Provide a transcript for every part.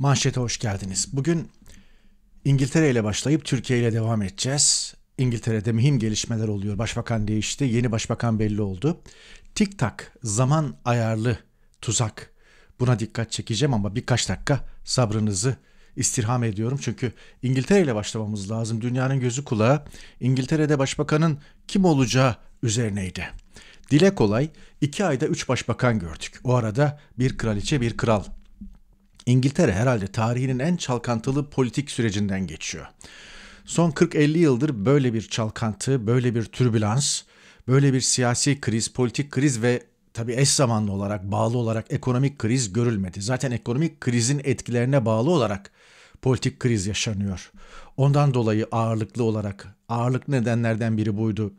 Manşete hoş geldiniz. Bugün İngiltere ile başlayıp Türkiye ile devam edeceğiz. İngiltere'de mühim gelişmeler oluyor. Başbakan değişti, yeni başbakan belli oldu. Tik tak, zaman ayarlı tuzak. Buna dikkat çekeceğim ama birkaç dakika sabrınızı istirham ediyorum. Çünkü İngiltere ile başlamamız lazım. Dünyanın gözü kulağı İngiltere'de başbakanın kim olacağı üzerineydi. Dile kolay iki ayda üç başbakan gördük. O arada bir kraliçe bir kral İngiltere herhalde tarihinin en çalkantılı politik sürecinden geçiyor. Son 40-50 yıldır böyle bir çalkantı, böyle bir türbülans, böyle bir siyasi kriz, politik kriz ve tabii eş zamanlı olarak, bağlı olarak ekonomik kriz görülmedi. Zaten ekonomik krizin etkilerine bağlı olarak politik kriz yaşanıyor. Ondan dolayı ağırlıklı olarak, ağırlıklı nedenlerden biri buydu.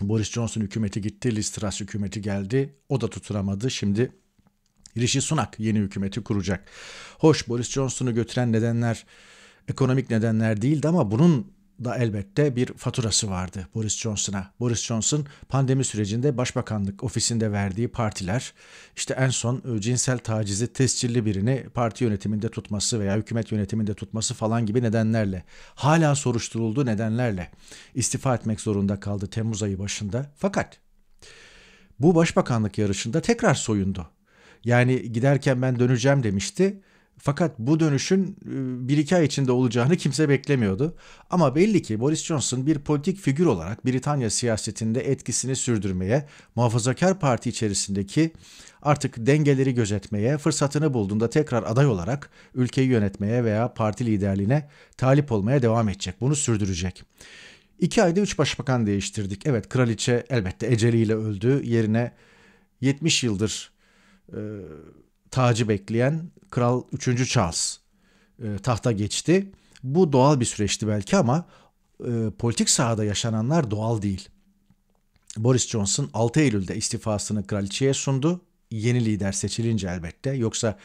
Boris Johnson hükümeti gitti, Liz Truss hükümeti geldi. O da tutunamadı. Şimdi Rishi Sunak yeni hükümeti kuracak. Hoş Boris Johnson'u götüren nedenler ekonomik nedenler değildi ama bunun da elbette bir faturası vardı Boris Johnson'a. Boris Johnson pandemi sürecinde başbakanlık ofisinde verdiği partiler işte en son e, cinsel tacizi tescilli birini parti yönetiminde tutması veya hükümet yönetiminde tutması falan gibi nedenlerle hala soruşturulduğu nedenlerle istifa etmek zorunda kaldı Temmuz ayı başında. Fakat bu başbakanlık yarışında tekrar soyundu. Yani giderken ben döneceğim demişti. Fakat bu dönüşün e, bir iki ay içinde olacağını kimse beklemiyordu. Ama belli ki Boris Johnson bir politik figür olarak Britanya siyasetinde etkisini sürdürmeye, muhafazakar parti içerisindeki artık dengeleri gözetmeye, fırsatını bulduğunda tekrar aday olarak ülkeyi yönetmeye veya parti liderliğine talip olmaya devam edecek. Bunu sürdürecek. İki ayda üç başbakan değiştirdik. Evet kraliçe elbette eceliyle öldü. Yerine 70 yıldır e, tacı bekleyen Kral 3. Charles e, tahta geçti. Bu doğal bir süreçti belki ama e, politik sahada yaşananlar doğal değil. Boris Johnson 6 Eylül'de istifasını kraliçeye sundu. Yeni lider seçilince elbette. Yoksa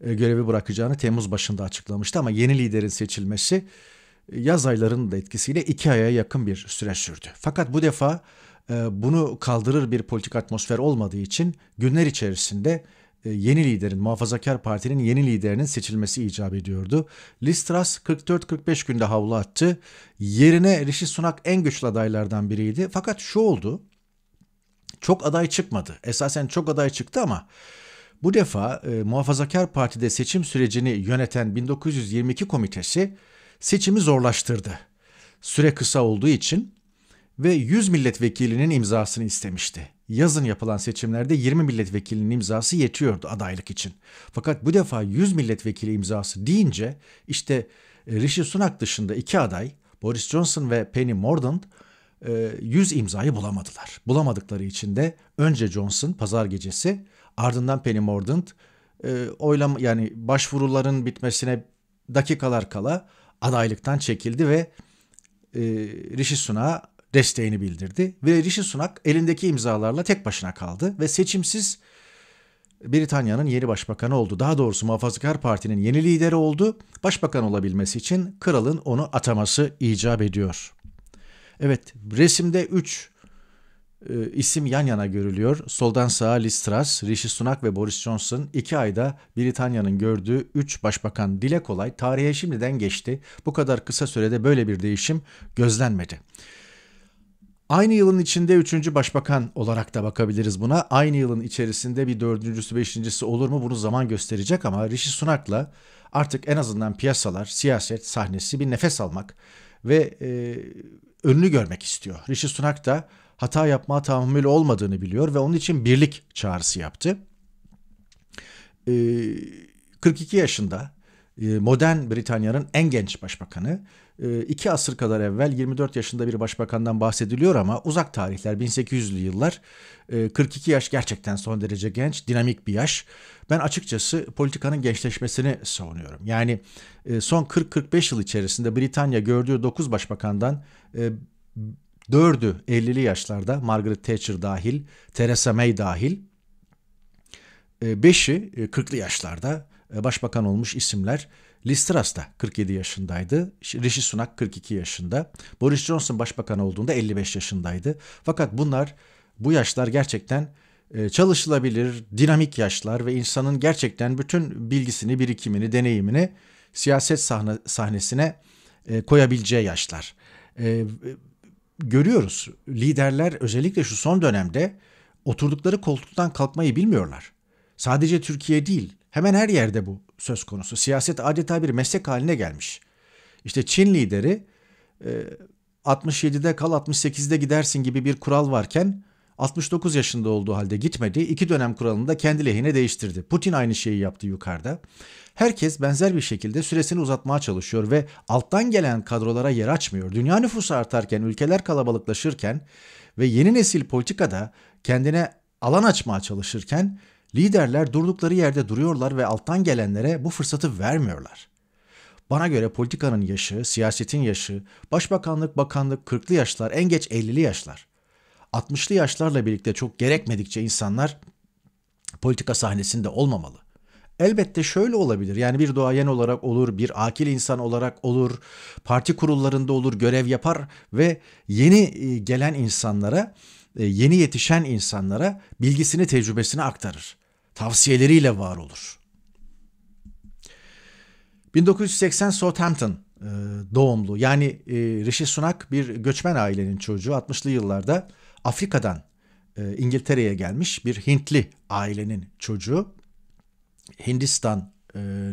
e, görevi bırakacağını Temmuz başında açıklamıştı ama yeni liderin seçilmesi e, yaz aylarının da etkisiyle iki aya yakın bir süre sürdü. Fakat bu defa ee, bunu kaldırır bir politik atmosfer olmadığı için günler içerisinde e, yeni liderin, Muhafazakar Parti'nin yeni liderinin seçilmesi icap ediyordu. Listras 44-45 günde havlu attı. Yerine Rishi Sunak en güçlü adaylardan biriydi. Fakat şu oldu. Çok aday çıkmadı. Esasen çok aday çıktı ama bu defa e, Muhafazakar Parti'de seçim sürecini yöneten 1922 komitesi seçimi zorlaştırdı. Süre kısa olduğu için ve 100 milletvekilinin imzasını istemişti. Yazın yapılan seçimlerde 20 milletvekilinin imzası yetiyordu adaylık için. Fakat bu defa 100 milletvekili imzası deyince işte e, Rishi Sunak dışında iki aday Boris Johnson ve Penny Mordaunt 100 e, imzayı bulamadılar. Bulamadıkları için de önce Johnson pazar gecesi ardından Penny Mordaunt e, oylam yani başvuruların bitmesine dakikalar kala adaylıktan çekildi ve Rishi Sunak'a desteğini bildirdi ve Rishi Sunak elindeki imzalarla tek başına kaldı ve seçimsiz Britanya'nın yeni başbakanı oldu. Daha doğrusu Muhafazakar Parti'nin yeni lideri oldu. Başbakan olabilmesi için kralın onu ataması icap ediyor. Evet resimde 3 e, isim yan yana görülüyor. Soldan sağa Liz Truss, Rishi Sunak ve Boris Johnson 2 ayda Britanya'nın gördüğü 3 başbakan dile kolay tarihe şimdiden geçti. Bu kadar kısa sürede böyle bir değişim gözlenmedi. Aynı yılın içinde üçüncü başbakan olarak da bakabiliriz buna. Aynı yılın içerisinde bir dördüncüsü, beşincisi olur mu bunu zaman gösterecek ama Rishi Sunak'la artık en azından piyasalar, siyaset sahnesi bir nefes almak ve e, önünü görmek istiyor. Rishi Sunak da hata yapma tahammülü olmadığını biliyor ve onun için birlik çağrısı yaptı. E, 42 yaşında e, modern Britanya'nın en genç başbakanı ee, iki asır kadar evvel 24 yaşında bir başbakandan bahsediliyor ama uzak tarihler 1800'lü yıllar 42 e, yaş gerçekten son derece genç dinamik bir yaş. Ben açıkçası politikanın gençleşmesini savunuyorum. Yani e, son 40-45 yıl içerisinde Britanya gördüğü 9 başbakandan e, dördü 50'li yaşlarda Margaret Thatcher dahil, Theresa May dahil. 5'i 40'lı yaşlarda başbakan olmuş isimler. Listras da 47 yaşındaydı. Rishi Sunak 42 yaşında. Boris Johnson başbakan olduğunda 55 yaşındaydı. Fakat bunlar bu yaşlar gerçekten e, çalışılabilir, dinamik yaşlar ve insanın gerçekten bütün bilgisini, birikimini, deneyimini siyaset sahne, sahnesine e, koyabileceği yaşlar. E, görüyoruz liderler özellikle şu son dönemde oturdukları koltuktan kalkmayı bilmiyorlar. Sadece Türkiye değil, Hemen her yerde bu söz konusu. Siyaset adeta bir meslek haline gelmiş. İşte Çin lideri 67'de e, kal 68'de gidersin gibi bir kural varken 69 yaşında olduğu halde gitmedi. İki dönem kuralını da kendi lehine değiştirdi. Putin aynı şeyi yaptı yukarıda. Herkes benzer bir şekilde süresini uzatmaya çalışıyor ve alttan gelen kadrolara yer açmıyor. Dünya nüfusu artarken, ülkeler kalabalıklaşırken ve yeni nesil politikada kendine alan açmaya çalışırken Liderler durdukları yerde duruyorlar ve alttan gelenlere bu fırsatı vermiyorlar. Bana göre politikanın yaşı, siyasetin yaşı, başbakanlık, bakanlık, 40'lı yaşlar, en geç 50'li yaşlar. 60'lı yaşlarla birlikte çok gerekmedikçe insanlar politika sahnesinde olmamalı. Elbette şöyle olabilir. Yani bir doğayen olarak olur, bir akil insan olarak olur, parti kurullarında olur, görev yapar ve yeni e, gelen insanlara, e, yeni yetişen insanlara bilgisini, tecrübesini aktarır tavsiyeleriyle var olur. 1980 Southampton e, doğumlu yani e, Rishi Sunak bir göçmen ailenin çocuğu 60'lı yıllarda Afrika'dan e, İngiltere'ye gelmiş bir Hintli ailenin çocuğu. Hindistan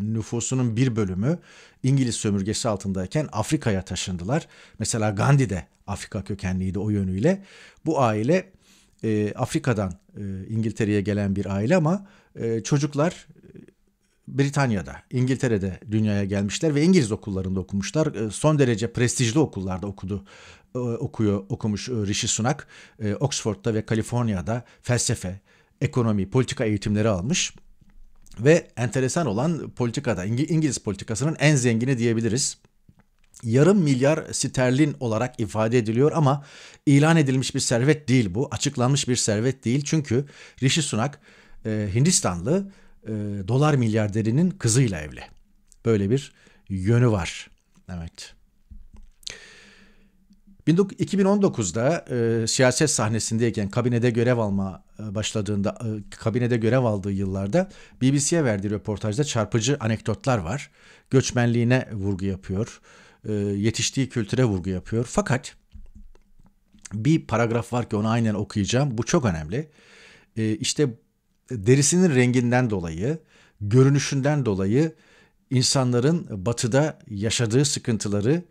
nüfusunun bir bölümü İngiliz sömürgesi altındayken Afrika'ya taşındılar. Mesela Gandhi de Afrika kökenliydi o yönüyle. Bu aile e, Afrika'dan e, İngiltere'ye gelen bir aile ama e, çocuklar e, Britanya'da, İngiltere'de dünyaya gelmişler ve İngiliz okullarında okumuşlar. E, son derece prestijli okullarda okudu e, okuyor okumuş e, Rishi Sunak. E, Oxford'da ve Kaliforniya'da felsefe, ekonomi, politika eğitimleri almış. Ve enteresan olan politikada, İngiliz politikasının en zengini diyebiliriz yarım milyar sterlin olarak ifade ediliyor ama ilan edilmiş bir servet değil bu. Açıklanmış bir servet değil. Çünkü Rishi Sunak e, Hindistanlı e, dolar milyarderinin kızıyla evli. Böyle bir yönü var. Evet. 2019'da e, siyaset sahnesindeyken kabinede görev alma e, başladığında e, kabinede görev aldığı yıllarda BBC'ye verdiği röportajda çarpıcı anekdotlar var. Göçmenliğine vurgu yapıyor. E, yetiştiği kültüre vurgu yapıyor. Fakat bir paragraf var ki onu aynen okuyacağım. Bu çok önemli. E, işte derisinin renginden dolayı, görünüşünden dolayı insanların batıda yaşadığı sıkıntıları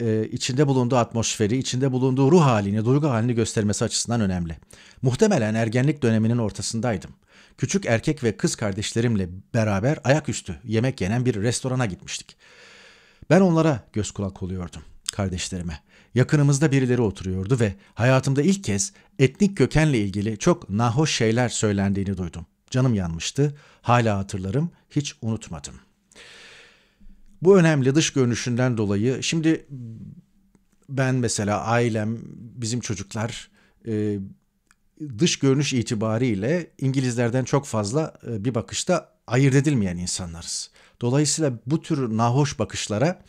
e, içinde bulunduğu atmosferi, içinde bulunduğu ruh halini, duygu halini göstermesi açısından önemli. Muhtemelen ergenlik döneminin ortasındaydım. Küçük erkek ve kız kardeşlerimle beraber ayaküstü yemek yenen bir restorana gitmiştik. Ben onlara göz kulak oluyordum kardeşlerime. Yakınımızda birileri oturuyordu ve hayatımda ilk kez etnik kökenle ilgili çok nahoş şeyler söylendiğini duydum. Canım yanmıştı. Hala hatırlarım. Hiç unutmadım. Bu önemli dış görünüşünden dolayı şimdi ben mesela ailem, bizim çocuklar e, dış görünüş itibariyle İngilizlerden çok fazla e, bir bakışta ayırt edilmeyen insanlarız. Dolayısıyla bu tür nahoş bakışlara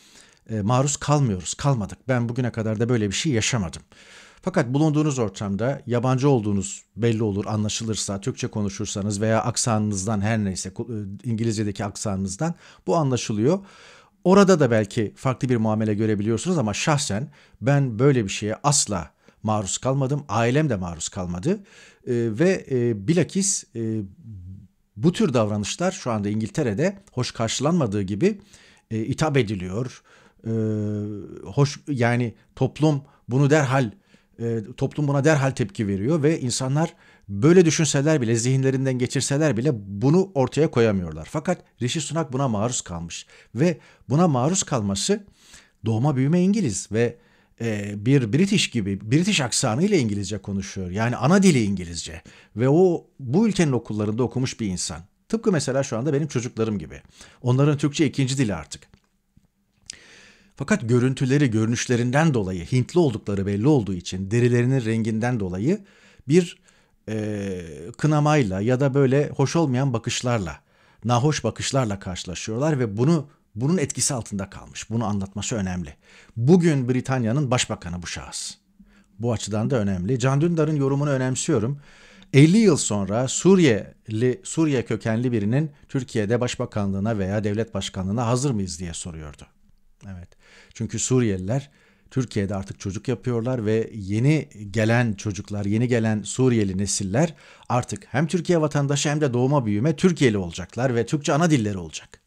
e, maruz kalmıyoruz, kalmadık. Ben bugüne kadar da böyle bir şey yaşamadım. Fakat bulunduğunuz ortamda yabancı olduğunuz belli olur, anlaşılırsa, Türkçe konuşursanız veya aksanınızdan her neyse e, İngilizce'deki aksanınızdan bu anlaşılıyor. Orada da belki farklı bir muamele görebiliyorsunuz ama şahsen ben böyle bir şeye asla maruz kalmadım. Ailem de maruz kalmadı. E, ve e, bilakis e, bu tür davranışlar şu anda İngiltere'de hoş karşılanmadığı gibi e, hitap ediliyor. E, hoş yani toplum bunu derhal e, toplum buna derhal tepki veriyor ve insanlar böyle düşünseler bile zihinlerinden geçirseler bile bunu ortaya koyamıyorlar. Fakat Rishi Sunak buna maruz kalmış ve buna maruz kalması doğma büyüme İngiliz ve e, bir British gibi British aksanıyla İngilizce konuşuyor. Yani ana dili İngilizce ve o bu ülkenin okullarında okumuş bir insan. Tıpkı mesela şu anda benim çocuklarım gibi. Onların Türkçe ikinci dili artık. Fakat görüntüleri, görünüşlerinden dolayı, Hintli oldukları belli olduğu için, derilerinin renginden dolayı bir e, kınamayla ya da böyle hoş olmayan bakışlarla, nahoş bakışlarla karşılaşıyorlar ve bunu bunun etkisi altında kalmış. Bunu anlatması önemli. Bugün Britanya'nın başbakanı bu şahıs. Bu açıdan da önemli. Can Dündar'ın yorumunu önemsiyorum. 50 yıl sonra Suriyeli, Suriye kökenli birinin Türkiye'de başbakanlığına veya devlet başkanlığına hazır mıyız diye soruyordu. Evet. Çünkü Suriyeliler Türkiye'de artık çocuk yapıyorlar ve yeni gelen çocuklar, yeni gelen Suriyeli nesiller artık hem Türkiye vatandaşı hem de doğuma büyüme Türkiye'li olacaklar ve Türkçe ana dilleri olacak.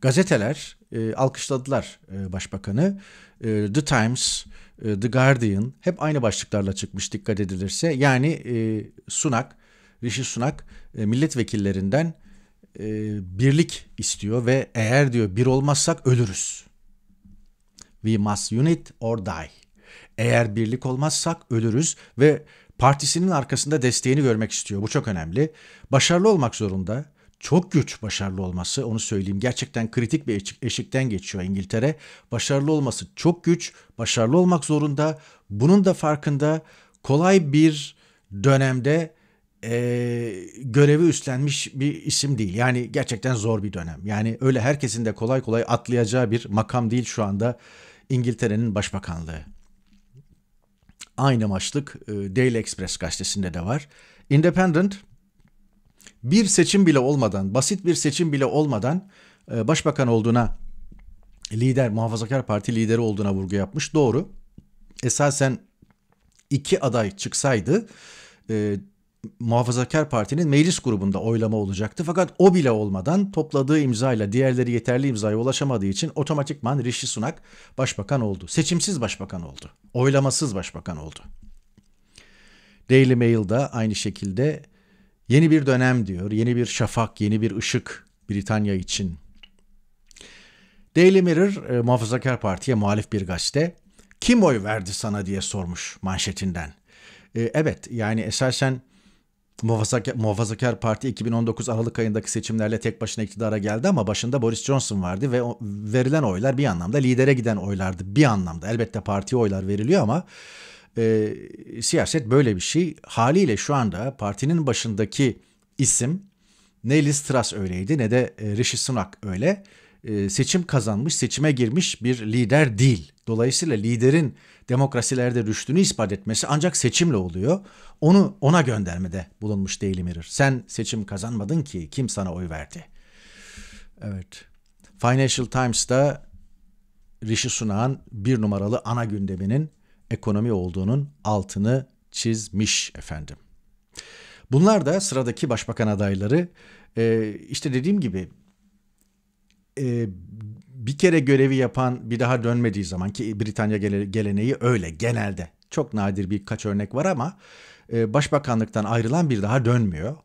Gazeteler e, alkışladılar e, başbakanı. E, The Times, e, The Guardian hep aynı başlıklarla çıkmış dikkat edilirse. Yani e, Sunak, Rishi Sunak e, milletvekillerinden e, birlik istiyor ve eğer diyor bir olmazsak ölürüz. We must unit or die. Eğer birlik olmazsak ölürüz ve partisinin arkasında desteğini görmek istiyor. Bu çok önemli. Başarılı olmak zorunda çok güç başarılı olması onu söyleyeyim gerçekten kritik bir eşikten geçiyor İngiltere. Başarılı olması çok güç, başarılı olmak zorunda. Bunun da farkında kolay bir dönemde e, görevi üstlenmiş bir isim değil. Yani gerçekten zor bir dönem. Yani öyle herkesin de kolay kolay atlayacağı bir makam değil şu anda İngiltere'nin başbakanlığı. Aynı maçlık e, Daily Express gazetesinde de var. Independent bir seçim bile olmadan, basit bir seçim bile olmadan e, başbakan olduğuna lider, muhafazakar parti lideri olduğuna vurgu yapmış. Doğru. Esasen iki aday çıksaydı e, muhafazakar partinin meclis grubunda oylama olacaktı. Fakat o bile olmadan topladığı imzayla diğerleri yeterli imzaya ulaşamadığı için otomatikman Rishi Sunak başbakan oldu. Seçimsiz başbakan oldu. Oylamasız başbakan oldu. Daily Mail'da aynı şekilde Yeni bir dönem diyor, yeni bir şafak, yeni bir ışık Britanya için. Daily Mirror, e, Muhafazakar Parti'ye muhalif bir gazete. Kim oy verdi sana diye sormuş manşetinden. E, evet, yani esasen Muhafazakar, Muhafazakar Parti 2019 Aralık ayındaki seçimlerle tek başına iktidara geldi ama başında Boris Johnson vardı ve o, verilen oylar bir anlamda lidere giden oylardı. Bir anlamda elbette partiye oylar veriliyor ama e, siyaset böyle bir şey. Haliyle şu anda partinin başındaki isim ne Liz Truss öyleydi ne de e, Rishi Sunak öyle. E, seçim kazanmış, seçime girmiş bir lider değil. Dolayısıyla liderin demokrasilerde rüştünü ispat etmesi ancak seçimle oluyor. Onu ona göndermede bulunmuş değilimirir. Sen seçim kazanmadın ki kim sana oy verdi? Evet. Financial Times'ta Rishi Sunak'ın bir numaralı ana gündeminin ekonomi olduğunun altını çizmiş efendim. Bunlar da sıradaki başbakan adayları e, işte dediğim gibi e, bir kere görevi yapan bir daha dönmediği zaman ki Britanya geleneği öyle genelde çok nadir birkaç örnek var ama e, başbakanlıktan ayrılan bir daha dönmüyor.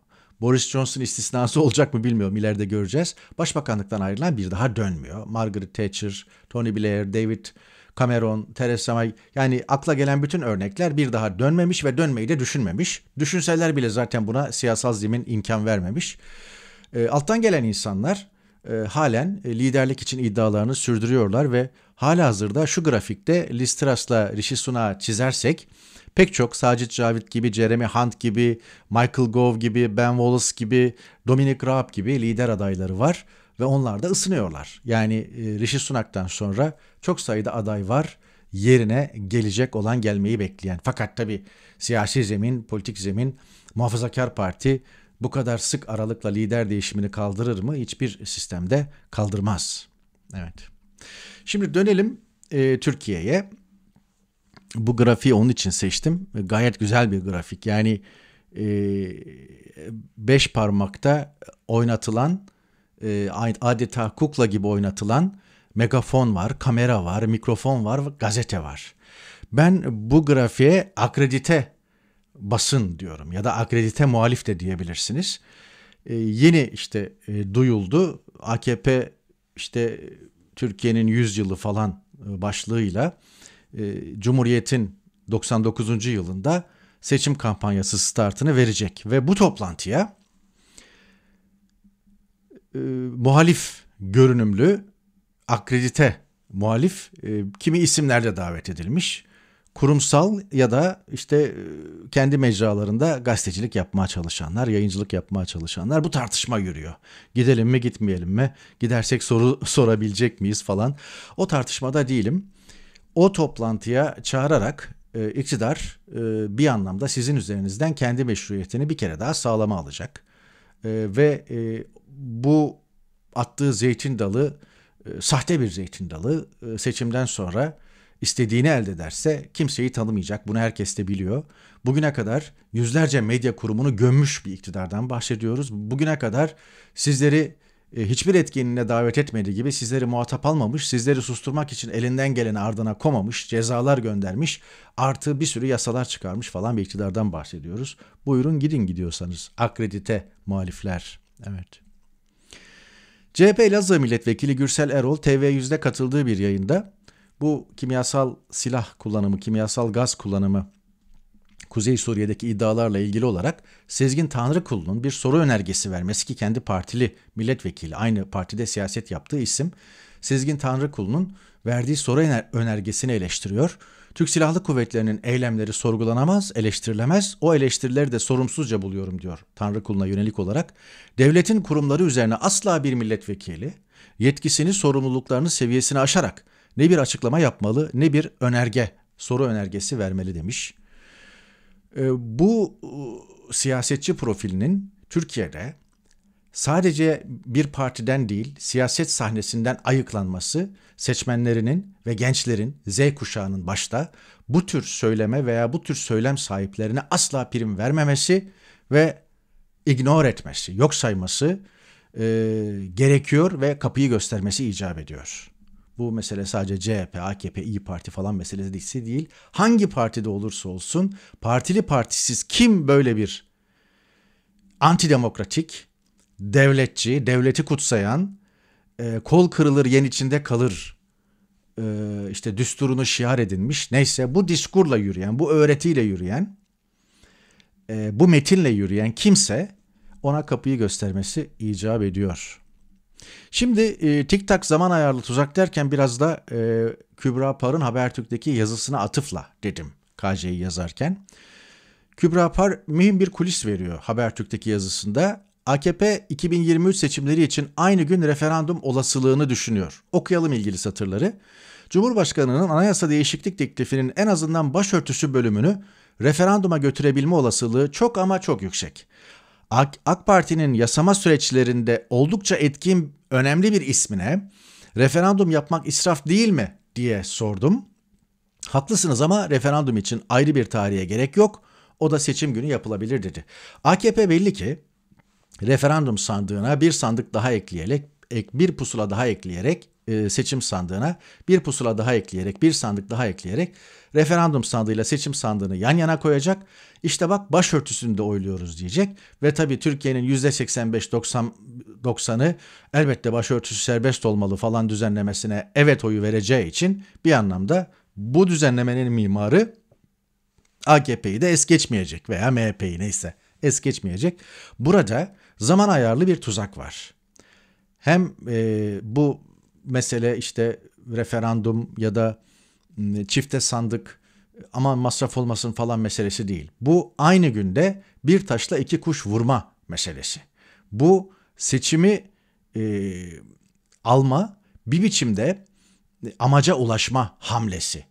Boris Johnson istisnası olacak mı bilmiyorum ileride göreceğiz. Başbakanlıktan ayrılan bir daha dönmüyor. Margaret Thatcher, Tony Blair, David Cameron, Theresa May yani akla gelen bütün örnekler bir daha dönmemiş ve dönmeyi de düşünmemiş. Düşünseler bile zaten buna siyasal zemin imkan vermemiş. E, alttan gelen insanlar e, halen e, liderlik için iddialarını sürdürüyorlar ve hala hazırda şu grafikte Listrasla, Truss'la Rishi Sunak'ı çizersek pek çok Sacit Cavit gibi, Jeremy Hunt gibi, Michael Gove gibi, Ben Wallace gibi, Dominic Raab gibi lider adayları var ve onlar da ısınıyorlar. Yani e, Rishi Sunak'tan sonra çok sayıda aday var yerine gelecek olan gelmeyi bekleyen. Fakat tabi siyasi zemin, politik zemin, muhafazakar parti bu kadar sık aralıkla lider değişimini kaldırır mı? Hiçbir sistemde kaldırmaz. Evet. Şimdi dönelim e, Türkiye'ye. Bu grafiği onun için seçtim. Gayet güzel bir grafik. Yani e, beş parmakta oynatılan e, adeta kukla gibi oynatılan megafon var, kamera var, mikrofon var, gazete var. Ben bu grafiğe akredite basın diyorum ya da akredite muhalif de diyebilirsiniz. E, yeni işte e, duyuldu. AKP işte Türkiye'nin 100 yılı falan e, başlığıyla e, Cumhuriyet'in 99. yılında seçim kampanyası startını verecek ve bu toplantıya e, muhalif görünümlü akredite muhalif e, kimi isimlerle davet edilmiş. Kurumsal ya da işte e, kendi mecralarında gazetecilik yapmaya çalışanlar, yayıncılık yapmaya çalışanlar bu tartışma yürüyor. Gidelim mi gitmeyelim mi? Gidersek soru sorabilecek miyiz falan. O tartışmada değilim. O toplantıya çağırarak e, iktidar e, bir anlamda sizin üzerinizden kendi meşruiyetini bir kere daha sağlama alacak. E, ve e, bu attığı zeytin dalı e, sahte bir zeytin dalı e, seçimden sonra istediğini elde ederse kimseyi tanımayacak. Bunu herkes de biliyor. Bugüne kadar yüzlerce medya kurumunu gömmüş bir iktidardan bahsediyoruz. Bugüne kadar sizleri e, hiçbir etkinliğine davet etmediği gibi sizleri muhatap almamış, sizleri susturmak için elinden geleni ardına komamış, cezalar göndermiş, artı bir sürü yasalar çıkarmış falan bir iktidardan bahsediyoruz. Buyurun gidin gidiyorsanız. Akredite muhalifler. Evet. CHP Elazığ Milletvekili Gürsel Erol TV100'de katıldığı bir yayında bu kimyasal silah kullanımı, kimyasal gaz kullanımı Kuzey Suriye'deki iddialarla ilgili olarak Sezgin Tanrıkulu'nun bir soru önergesi vermesi ki kendi partili milletvekili aynı partide siyaset yaptığı isim Sezgin Tanrıkulu'nun verdiği soru önergesini eleştiriyor. Türk Silahlı Kuvvetleri'nin eylemleri sorgulanamaz, eleştirilemez. O eleştirileri de sorumsuzca buluyorum diyor Tanrı kuluna yönelik olarak. Devletin kurumları üzerine asla bir milletvekili yetkisini, sorumluluklarını seviyesini aşarak ne bir açıklama yapmalı ne bir önerge, soru önergesi vermeli demiş. Ee, bu ıı, siyasetçi profilinin Türkiye'de sadece bir partiden değil siyaset sahnesinden ayıklanması seçmenlerinin ve gençlerin Z kuşağının başta bu tür söyleme veya bu tür söylem sahiplerine asla prim vermemesi ve ignore etmesi, yok sayması e, gerekiyor ve kapıyı göstermesi icap ediyor. Bu mesele sadece CHP, AKP, İyi Parti falan meselesi değil. Hangi partide olursa olsun partili partisiz kim böyle bir antidemokratik, devletçi, devleti kutsayan, e, kol kırılır yen içinde kalır e, işte düsturunu şiar edinmiş. Neyse bu diskurla yürüyen, bu öğretiyle yürüyen, e, bu metinle yürüyen kimse ona kapıyı göstermesi icap ediyor. Şimdi e, tik zaman ayarlı tuzak derken biraz da e, Kübra Par'ın Habertürk'teki yazısına atıfla dedim KC'yi yazarken. Kübra Par mühim bir kulis veriyor Habertürk'teki yazısında. AKP 2023 seçimleri için aynı gün referandum olasılığını düşünüyor. Okuyalım ilgili satırları. Cumhurbaşkanının anayasa değişiklik teklifinin en azından başörtüsü bölümünü referanduma götürebilme olasılığı çok ama çok yüksek. AK, AK Parti'nin yasama süreçlerinde oldukça etkin önemli bir ismine referandum yapmak israf değil mi diye sordum. Haklısınız ama referandum için ayrı bir tarihe gerek yok. O da seçim günü yapılabilir dedi. AKP belli ki referandum sandığına bir sandık daha ekleyerek ek, bir pusula daha ekleyerek e, seçim sandığına bir pusula daha ekleyerek bir sandık daha ekleyerek referandum sandığıyla seçim sandığını yan yana koyacak. İşte bak başörtüsünü de oyluyoruz diyecek ve tabii Türkiye'nin 85 90'ı elbette başörtüsü serbest olmalı falan düzenlemesine evet oyu vereceği için bir anlamda bu düzenlemenin mimarı AKP'yi de es geçmeyecek veya MHP'yi neyse es geçmeyecek. Burada zaman ayarlı bir tuzak var. Hem e, bu mesele işte referandum ya da çifte sandık ama masraf olmasın falan meselesi değil. Bu aynı günde bir taşla iki kuş vurma meselesi. Bu seçimi e, alma bir biçimde e, amaca ulaşma hamlesi.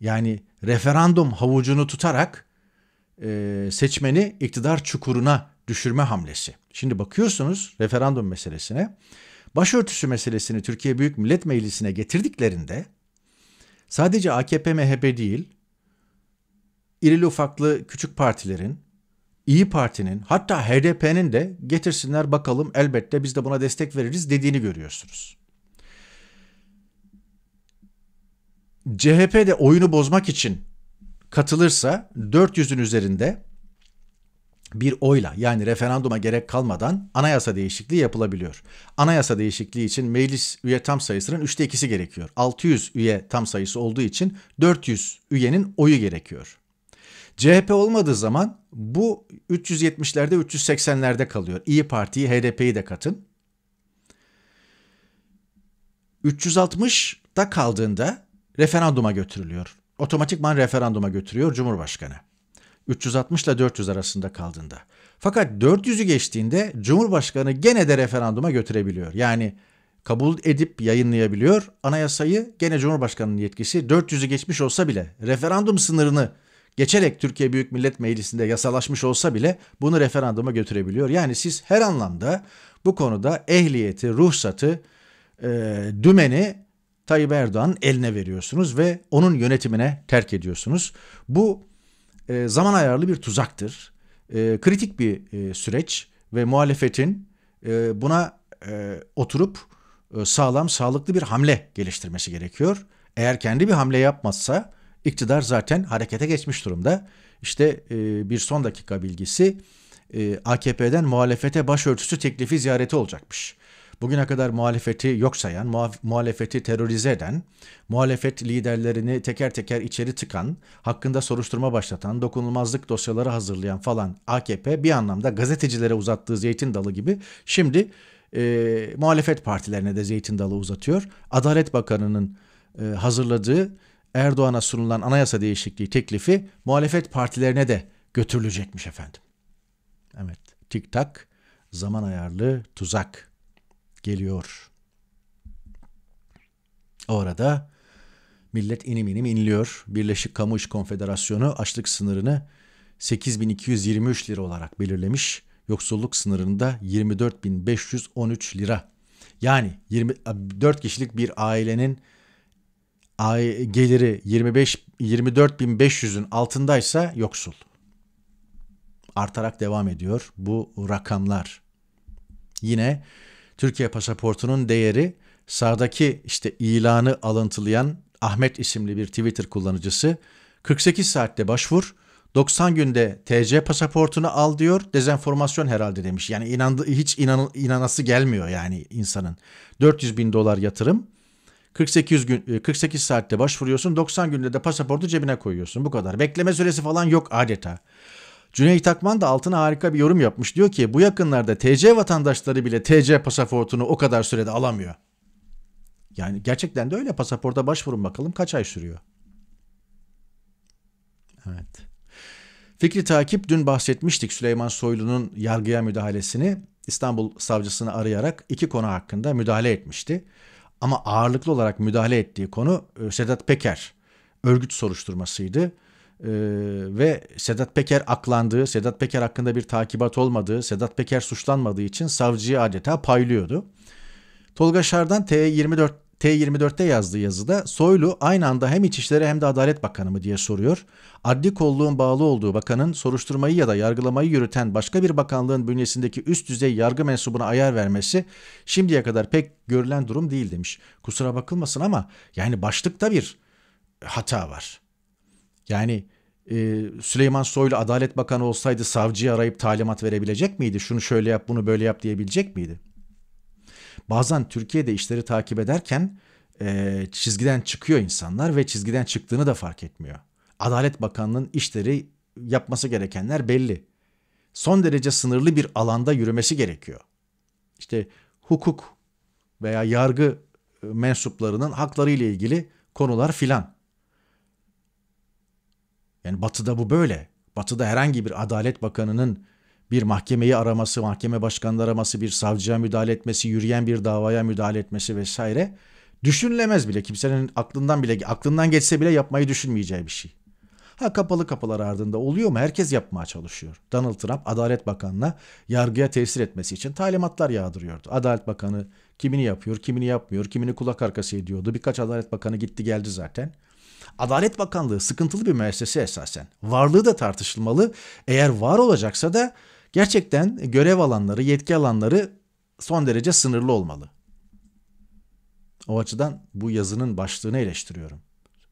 Yani referandum havucunu tutarak e, seçmeni iktidar çukuruna düşürme hamlesi. Şimdi bakıyorsunuz referandum meselesine. Başörtüsü meselesini Türkiye Büyük Millet Meclisi'ne getirdiklerinde sadece AKP MHP değil, irili ufaklı küçük partilerin, İyi Parti'nin hatta HDP'nin de getirsinler bakalım elbette biz de buna destek veririz dediğini görüyorsunuz. CHP de oyunu bozmak için katılırsa 400'ün üzerinde bir oyla yani referanduma gerek kalmadan anayasa değişikliği yapılabiliyor. Anayasa değişikliği için meclis üye tam sayısının 3'te 2'si gerekiyor. 600 üye tam sayısı olduğu için 400 üyenin oyu gerekiyor. CHP olmadığı zaman bu 370'lerde 380'lerde kalıyor. İyi Parti'yi, HDP'yi de katın. 360'da kaldığında referanduma götürülüyor. Otomatikman referanduma götürüyor Cumhurbaşkanı. 360 ile 400 arasında kaldığında. Fakat 400'ü geçtiğinde Cumhurbaşkanı gene de referanduma götürebiliyor. Yani kabul edip yayınlayabiliyor. Anayasayı gene Cumhurbaşkanı'nın yetkisi 400'ü geçmiş olsa bile referandum sınırını geçerek Türkiye Büyük Millet Meclisi'nde yasalaşmış olsa bile bunu referanduma götürebiliyor. Yani siz her anlamda bu konuda ehliyeti, ruhsatı, e, dümeni Tayyip Erdoğan'ın eline veriyorsunuz ve onun yönetimine terk ediyorsunuz. Bu e, zaman ayarlı bir tuzaktır. E, kritik bir e, süreç ve muhalefetin e, buna e, oturup e, sağlam, sağlıklı bir hamle geliştirmesi gerekiyor. Eğer kendi bir hamle yapmazsa iktidar zaten harekete geçmiş durumda. İşte e, bir son dakika bilgisi e, AKP'den muhalefete başörtüsü teklifi ziyareti olacakmış bugüne kadar muhalefeti yok sayan, muha- muhalefeti terörize eden, muhalefet liderlerini teker teker içeri tıkan, hakkında soruşturma başlatan, dokunulmazlık dosyaları hazırlayan falan AKP bir anlamda gazetecilere uzattığı zeytin dalı gibi şimdi e, muhalefet partilerine de zeytin dalı uzatıyor. Adalet Bakanı'nın e, hazırladığı Erdoğan'a sunulan anayasa değişikliği teklifi muhalefet partilerine de götürülecekmiş efendim. Evet, tik tak, zaman ayarlı tuzak geliyor. Orada millet inim inim inliyor. Birleşik Kamu İş Konfederasyonu açlık sınırını 8223 lira olarak belirlemiş. Yoksulluk sınırında 24513 lira. Yani 4 kişilik bir ailenin ay geliri 25 24500'ün altındaysa yoksul. Artarak devam ediyor bu rakamlar. Yine Türkiye pasaportunun değeri sağdaki işte ilanı alıntılayan Ahmet isimli bir Twitter kullanıcısı 48 saatte başvur, 90 günde TC pasaportunu al diyor. Dezenformasyon herhalde demiş. Yani inandı, hiç inan, inanası gelmiyor yani insanın. 400 bin dolar yatırım. 48 gün 48 e, saatte başvuruyorsun. 90 günde de pasaportu cebine koyuyorsun. Bu kadar. Bekleme süresi falan yok adeta. Cüneyt Akman da altına harika bir yorum yapmış. Diyor ki bu yakınlarda TC vatandaşları bile TC pasaportunu o kadar sürede alamıyor. Yani gerçekten de öyle pasaporta başvurun bakalım kaç ay sürüyor. Evet. Fikri takip dün bahsetmiştik Süleyman Soylu'nun yargıya müdahalesini İstanbul savcısını arayarak iki konu hakkında müdahale etmişti. Ama ağırlıklı olarak müdahale ettiği konu e, Sedat Peker örgüt soruşturmasıydı. Ee, ve Sedat Peker aklandığı, Sedat Peker hakkında bir takibat olmadığı, Sedat Peker suçlanmadığı için savcıyı adeta paylıyordu. Tolga Şardan T24 T24'te yazdığı yazıda Soylu aynı anda hem İçişleri hem de Adalet Bakanı mı diye soruyor. Adli kolluğun bağlı olduğu bakanın soruşturmayı ya da yargılamayı yürüten başka bir bakanlığın bünyesindeki üst düzey yargı mensubuna ayar vermesi şimdiye kadar pek görülen durum değil demiş. Kusura bakılmasın ama yani başlıkta bir hata var. Yani e, Süleyman Soylu Adalet Bakanı olsaydı savcıyı arayıp talimat verebilecek miydi? Şunu şöyle yap, bunu böyle yap diyebilecek miydi? Bazen Türkiye'de işleri takip ederken e, çizgiden çıkıyor insanlar ve çizgiden çıktığını da fark etmiyor. Adalet Bakanlığı'nın işleri yapması gerekenler belli. Son derece sınırlı bir alanda yürümesi gerekiyor. İşte hukuk veya yargı e, mensuplarının hakları ile ilgili konular filan. Yani batıda bu böyle. Batıda herhangi bir adalet bakanının bir mahkemeyi araması, mahkeme başkanını araması, bir savcıya müdahale etmesi, yürüyen bir davaya müdahale etmesi vesaire düşünülemez bile. Kimsenin aklından bile aklından geçse bile yapmayı düşünmeyeceği bir şey. Ha kapalı kapılar ardında oluyor mu? Herkes yapmaya çalışıyor. Donald Trump Adalet Bakanı'na yargıya tesir etmesi için talimatlar yağdırıyordu. Adalet Bakanı kimini yapıyor, kimini yapmıyor, kimini kulak arkası ediyordu. Birkaç Adalet Bakanı gitti geldi zaten. Adalet Bakanlığı sıkıntılı bir müessese esasen. Varlığı da tartışılmalı. Eğer var olacaksa da gerçekten görev alanları, yetki alanları son derece sınırlı olmalı. O açıdan bu yazının başlığını eleştiriyorum.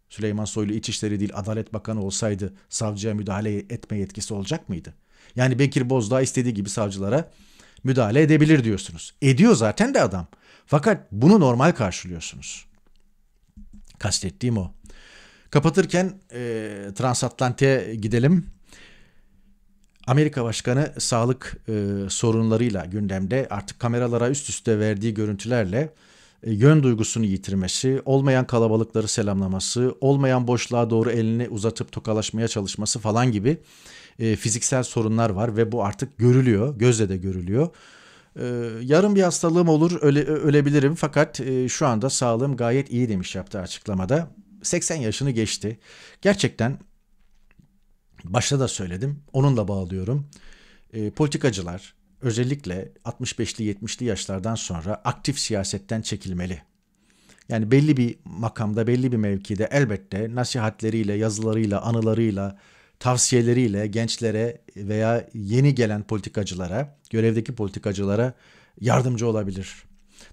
Süleyman Soylu İçişleri değil Adalet Bakanı olsaydı savcıya müdahale etme yetkisi olacak mıydı? Yani Bekir Bozdağ istediği gibi savcılara müdahale edebilir diyorsunuz. Ediyor zaten de adam. Fakat bunu normal karşılıyorsunuz. Kastettiğim o. Kapatırken e, transatlantiye gidelim. Amerika Başkanı sağlık e, sorunlarıyla gündemde artık kameralara üst üste verdiği görüntülerle e, yön duygusunu yitirmesi, olmayan kalabalıkları selamlaması, olmayan boşluğa doğru elini uzatıp tokalaşmaya çalışması falan gibi e, fiziksel sorunlar var ve bu artık görülüyor, gözle de görülüyor. E, yarın bir hastalığım olur, öle, ölebilirim fakat e, şu anda sağlığım gayet iyi demiş yaptığı açıklamada. 80 yaşını geçti. Gerçekten başta da söyledim. Onunla bağlıyorum. E, politikacılar özellikle 65'li 70'li yaşlardan sonra aktif siyasetten çekilmeli. Yani belli bir makamda, belli bir mevkide elbette nasihatleriyle, yazılarıyla, anılarıyla, tavsiyeleriyle gençlere veya yeni gelen politikacılara, görevdeki politikacılara yardımcı olabilir.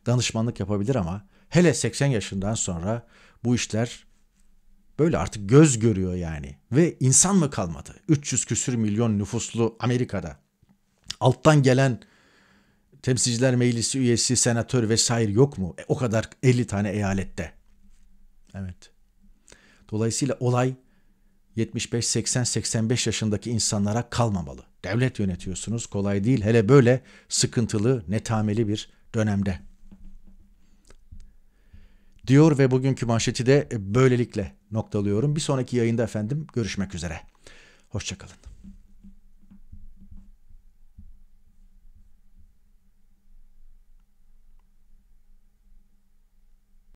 Danışmanlık yapabilir ama hele 80 yaşından sonra bu işler böyle artık göz görüyor yani. Ve insan mı kalmadı? 300 küsür milyon nüfuslu Amerika'da alttan gelen temsilciler meclisi üyesi, senatör vesaire yok mu? E, o kadar 50 tane eyalette. Evet. Dolayısıyla olay 75, 80, 85 yaşındaki insanlara kalmamalı. Devlet yönetiyorsunuz kolay değil hele böyle sıkıntılı, netameli bir dönemde diyor ve bugünkü manşeti de böylelikle noktalıyorum. Bir sonraki yayında efendim görüşmek üzere. Hoşçakalın.